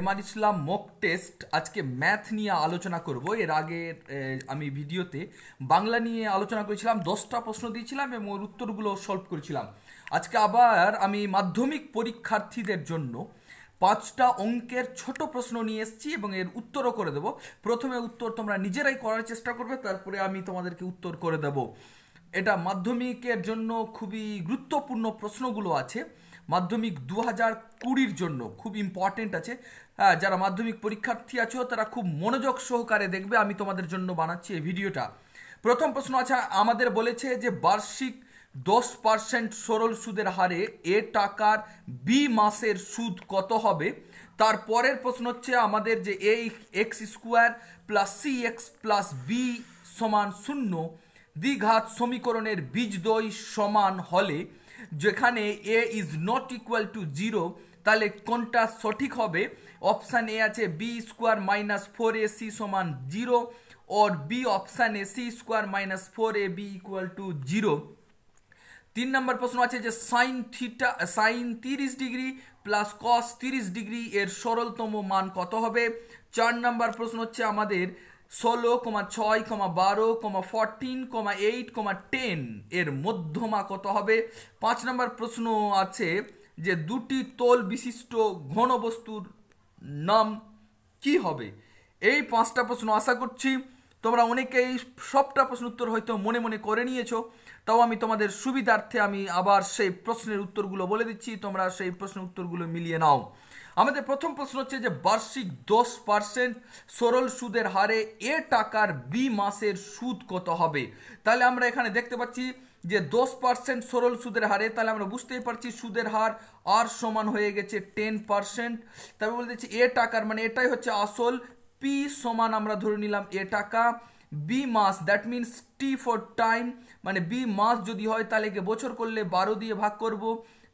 এমার Islam mock test আজকে math নিয়ে আলোচনা করব এর আগে আমি ভিডিওতে বাংলা নিয়ে আলোচনা করেছিলাম দশটা প্রশ্ন দিয়েছিলাম এবং ওর উত্তরগুলো সলভ করেছিলাম আজকে আবার আমি মাধ্যমিক পরীক্ষার্থীদের জন্য পাঁচটা অঙ্কের ছোট প্রশ্ন নিয়ে এসেছি এবং এর উত্তরও করে দেব প্রথমে উত্তর তোমরা নিজেরাই করার চেষ্টা করবে তারপরে আমি তোমাদেরকে উত্তর করে দেব এটা মাধ্যমিকের জন্য খুবই গুরুত্বপূর্ণ প্রশ্নগুলো আছে মাধ্যমিক দু হাজার কুড়ির জন্য খুব ইম্পর্টেন্ট আছে হ্যাঁ যারা মাধ্যমিক পরীক্ষার্থী আছো তারা খুব মনোযোগ সহকারে দেখবে আমি তোমাদের জন্য বানাচ্ছি এই ভিডিওটা প্রথম প্রশ্ন আছে আমাদের বলেছে যে বার্ষিক দশ পার্সেন্ট সরল সুদের হারে এ টাকার বি মাসের সুদ কত হবে তার পরের প্রশ্ন হচ্ছে আমাদের যে A X square plus C X plus B সমান শূন্য দ্বিঘাত সমীকরণের বীজদ্বয় সমান হলে যেখানে A is not equal to zero তাহলে কোনটা সঠিক হবে অপশান এ আছে B square minus four A C সমান zero or B option A C square minus four A B equal to zero তিন নম্বর প্রশ্ন আছে যে সাইন থিটা সাইন তিরিশ ডিগ্রি প্লাস কস তিরিশ ডিগ্রি এর সরলতম মান কত হবে চার নম্বর প্রশ্ন হচ্ছে আমাদের ষোলো কমা ছয় কমা বারো কমা ফরটিন কমা এইট কমা টেন এর মধ্যমা কত হবে পাঁচ নম্বর প্রশ্ন আছে যে দুটি তোল বিশিষ্ট ঘনবস্তুর নাম কি হবে এই পাঁচটা প্রশ্ন আশা করছি তোমরা অনেকেই সবটা প্রশ্ন উত্তর হয়তো মনে মনে করে নিয়েছো তাও আমি তোমাদের সুবিধার্থে আমি আবার সেই প্রশ্নের উত্তরগুলো বলে দিচ্ছি তোমরা সেই প্রশ্নের উত্তরগুলো মিলিয়ে নাও আমাদের প্রথম প্রশ্ন হচ্ছে যে বার্ষিক দশ পার্সেন্ট সরল সুদের হারে এ টাকার বি মাসের সুদ কত হবে তাহলে আমরা এখানে দেখতে পাচ্ছি যে দশ পার্সেন্ট সরল সুদের হারে তাহলে আমরা বুঝতেই পারছি সুদের হার আর সমান হয়ে গেছে টেন পার্সেন্ট তারপর বলে দিচ্ছি এ টাকার মানে এটাই হচ্ছে আসল পি সমান আমরা ধরে নিলাম এ টাকা বি মাস that means T for time মানে বি মাস যদি হয় তাহলে একে বছর করলে বারো দিয়ে ভাগ করব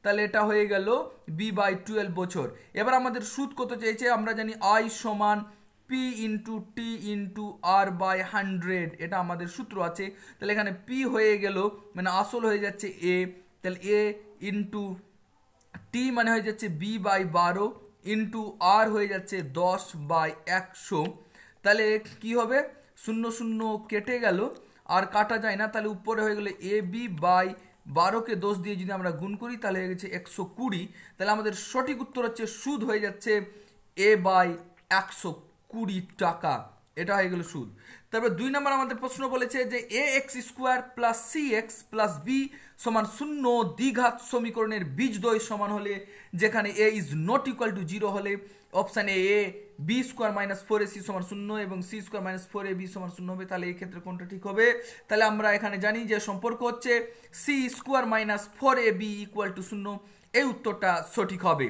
তাহলে এটা হয়ে গেল বি বাই টুয়েলভ বছর এবার আমাদের সুদ কত চেয়েছে আমরা জানি আই সমান P into T into R by hundred এটা আমাদের সূত্র আছে তাহলে এখানে পি হয়ে গেল মানে আসল হয়ে যাচ্ছে এ তাহলে এ ইন্টু টি মানে হয়ে যাচ্ছে বি বাই বারো ইন্টু আর হয়ে যাচ্ছে দশ বাই একশো তাহলে কি হবে শূন্য শূন্য কেটে গেল আর কাটা যায় না তাহলে উপরে হয়ে গেলে এ বি বাই বারোকে দোষ দিয়ে যদি আমরা গুণ করি তাহলে হয়ে গেছে একশো কুড়ি তাহলে আমাদের সঠিক উত্তর হচ্ছে সুদ হয়ে যাচ্ছে এ বাই একশো কুড়ি টাকা এটা হয়ে গেল সুদ তারপর দুই নম্বর আমাদের প্রশ্ন বলেছে যে A X square plus C X plus B সমান শূন্য দ্বিঘাত সমীকরণের বীজদ্বয় সমান হলে যেখানে A is not equal to zero হলে option A A B square minus four A C সমান শূন্য এবং C square minus four A B সমান শূন্য হবে তাহলে এই ক্ষেত্রে কোনটা ঠিক হবে তাহলে আমরা এখানে জানি যে সম্পর্ক হচ্ছে C square minus four A B equal to শূন্য এই উত্তরটা সঠিক হবে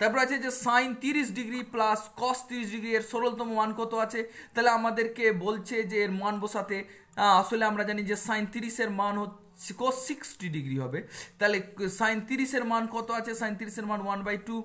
তারপর আছে যে সাইন তিরিশ ডিগ্রি প্লাস কস তিরিশ ডিগ্রি এর সরলতম মান কত আছে তাহলে আমাদেরকে বলছে যে এর মান বসাতে আসলে আমরা জানি যে সাইন তিরিশের মান হচ্ছে কস সিক্সটি ডিগ্রি হবে তাহলে সাইন তিরিশের মান কত আছে সাইন তিরিশের মান one by two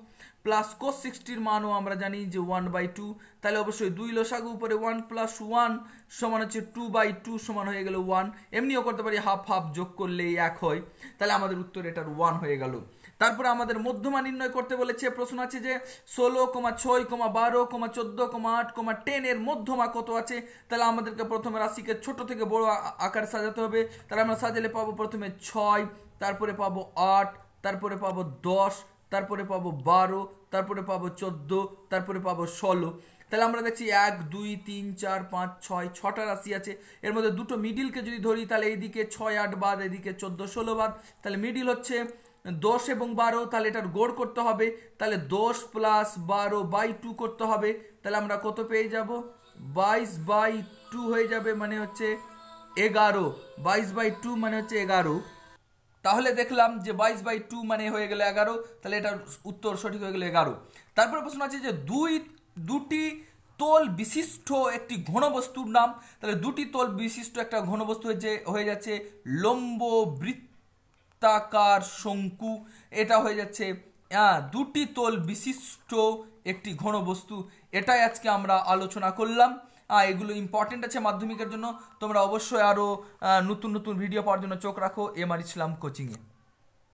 plus cos সিক্সটির মানও আমরা জানি যে ওয়ান বাই টু তাহলে অবশ্যই দুই লসাগু উপরে ওয়ান প্লাস ওয়ান সমান হচ্ছে টু বাই টু সমান হয়ে গেল ওয়ান এমনিও করতে পারি হাফ হাফ যোগ করলেই এক হয় তাহলে আমাদের উত্তর এটার ওয়ান হয়ে গেল তারপরে আমাদের মধ্যমা নির্ণয় করতে বলেছে প্রশ্ন আছে যে ষোলো কমা ছয় কমা বারো কমা চোদ্দ কমা আট কমা টেনের মধ্যমা কত আছে তাহলে আমাদেরকে প্রথমে রাশিকে ছোট থেকে বড় আকারে সাজাতে হবে তাহলে আমরা সাজালে পাবো প্রথমে ছয় তারপরে পাবো আট তারপরে পাবো দশ তারপরে পাবো বারো তারপরে পাবো চোদ্দো তারপরে পাবো ষোলো তাহলে আমরা দেখছি এক দুই তিন চার পাঁচ ছয় ছটা রাশি আছে এর মধ্যে দুটো মিডিলকে যদি ধরি তাহলে এইদিকে ছয় আট বাদ এদিকে চোদ্দো ষোলো বাদ তাহলে মিডিল হচ্ছে দশ এবং বারো তাহলে এটার গোড় করতে হবে তাহলে দশ প্লাস বারো বাই টু করতে হবে তাহলে আমরা কত পেয়ে যাব বাইশ বাই টু হয়ে যাবে মানে হচ্ছে এগারো বাইশ বাই টু মানে হচ্ছে এগারো তাহলে দেখলাম যে বাইশ বাই টু মানে হয়ে গেল এগারো তাহলে এটার উত্তর সঠিক হয়ে গেল এগারো তারপরে প্রশ্ন আছে যে দুই দুটি তোল বিশিষ্ট একটি ঘনবস্তুর নাম তাহলে দুটি তোল বিশিষ্ট একটা ঘনবস্তু হয়েছে হয়ে যাচ্ছে লম্ব বৃত্ত বৃত্তাকার শঙ্কু এটা হয়ে যাচ্ছে দুটি তোল বিশিষ্ট একটি ঘন বস্তু এটাই আজকে আমরা আলোচনা করলাম এগুলো ইম্পর্টেন্ট আছে মাধ্যমিকের জন্য তোমরা অবশ্যই আরও নতুন নতুন ভিডিও পাওয়ার জন্য চোখ রাখো এম ইসলাম কোচিংয়ে